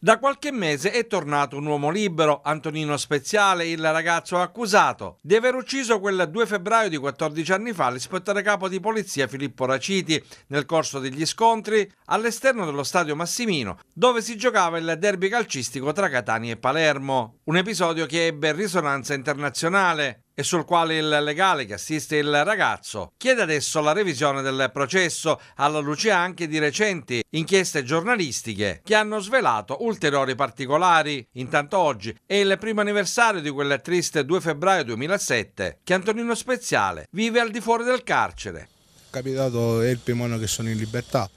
Da qualche mese è tornato un uomo libero, Antonino Speziale, il ragazzo accusato di aver ucciso quel 2 febbraio di 14 anni fa l'ispettore capo di polizia Filippo Raciti nel corso degli scontri all'esterno dello stadio Massimino, dove si giocava il derby calcistico tra Catania e Palermo. Un episodio che ebbe risonanza internazionale e sul quale il legale che assiste il ragazzo chiede adesso la revisione del processo alla luce anche di recenti inchieste giornalistiche che hanno svelato ulteriori particolari. Intanto oggi è il primo anniversario di quel triste 2 febbraio 2007 che Antonino Speziale vive al di fuori del carcere. Capitato è il primo anno che sono in libertà,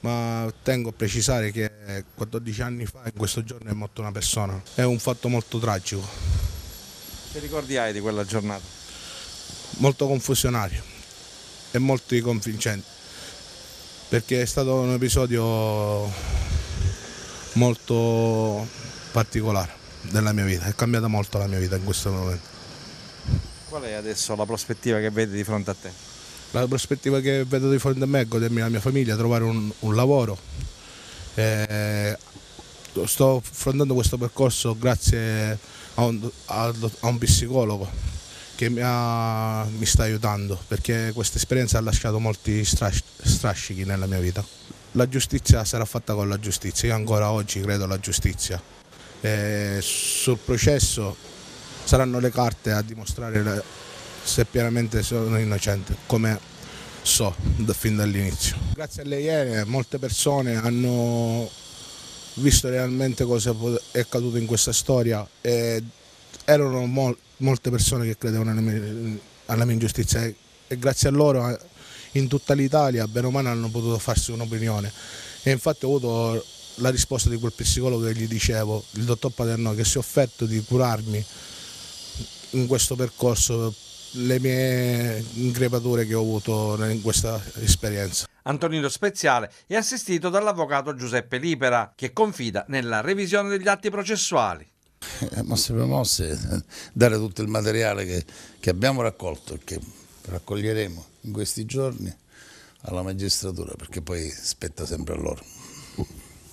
ma tengo a precisare che 14 anni fa in questo giorno è morta una persona. È un fatto molto tragico che ricordi hai di quella giornata? Molto confusionario e molto convincente, perché è stato un episodio molto particolare della mia vita, è cambiata molto la mia vita in questo momento. Qual è adesso la prospettiva che vedi di fronte a te? La prospettiva che vedo di fronte a me è godermi la mia famiglia, trovare un, un lavoro, eh, sto affrontando questo percorso grazie a un, a, a un psicologo che mi, ha, mi, sta aiutando perché questa esperienza ha lasciato molti strascichi nella mia vita. La giustizia sarà fatta con la giustizia, io ancora oggi credo alla giustizia. E sul processo saranno le carte a dimostrare le, se pienamente sono innocente, come so da, fin dall'inizio. Grazie alle Iene molte persone hanno visto realmente cosa è accaduto in questa storia, e erano mol molte persone che credevano alla mia, alla mia ingiustizia e, e grazie a loro eh, in tutta l'Italia, bene o male, hanno potuto farsi un'opinione. E infatti ho avuto la risposta di quel psicologo che gli dicevo, il dottor Paterno, che si è offerto di curarmi in questo percorso le mie ingrevature che ho avuto in questa esperienza. Antonino Speziale è assistito dall'avvocato Giuseppe Libera che confida nella revisione degli atti processuali. Eh, mosse per eh, mosse, dare tutto il materiale che, che abbiamo raccolto e che raccoglieremo in questi giorni alla magistratura perché poi spetta sempre a loro.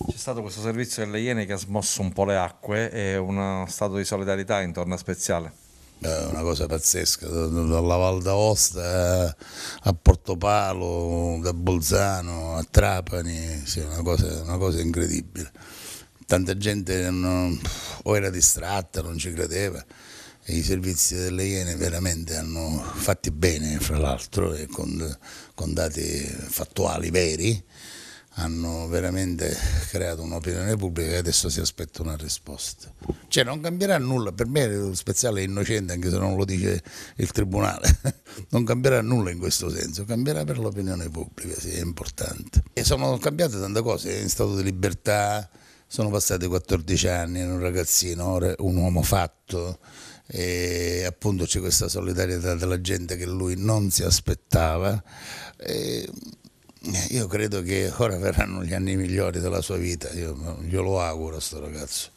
C'è stato questo servizio delle Iene che ha smosso un po' le acque e uno stato di solidarietà intorno a Speziale. Eh, una cosa pazzesca, dalla Val d'Aosta eh, a Portopalo, da Bolzano a Trapani, sì, una, cosa, una cosa incredibile. Tanta gente non, o era distratta, non ci credeva. E I servizi delle Iene veramente hanno fatti bene, fra l'altro, con, con dati fattuali veri hanno veramente creato un'opinione pubblica e adesso si aspetta una risposta. Cioè non cambierà nulla, per me lo Speziale è innocente anche se non lo dice il Tribunale, non cambierà nulla in questo senso, cambierà per l'opinione pubblica, sì, è importante. E sono cambiate tante cose, in stato di libertà, sono passati 14 anni, era un ragazzino, ora un uomo fatto e appunto c'è questa solidarietà della gente che lui non si aspettava. E io credo che ora verranno gli anni migliori della sua vita, io glielo auguro a sto ragazzo.